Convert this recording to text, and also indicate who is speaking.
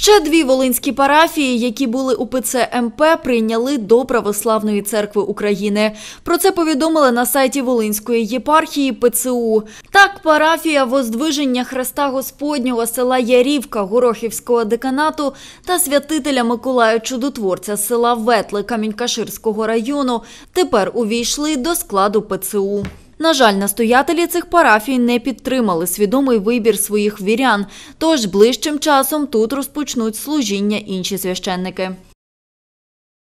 Speaker 1: Ще дві волинські парафії, які були у ПЦ МП, прийняли до Православної церкви України. Про це повідомили на сайті Волинської єпархії ПЦУ. Так, парафія Воздвиження хреста Господнього села Ярівка Горохівського деканату та святителя Миколая Чудотворця села Ветли Камінькаширського району тепер увійшли до складу ПЦУ. На жаль, настоятелі цих парафій не підтримали свідомий вибір своїх вірян, тож ближчим часом тут розпочнуть служіння інші священники.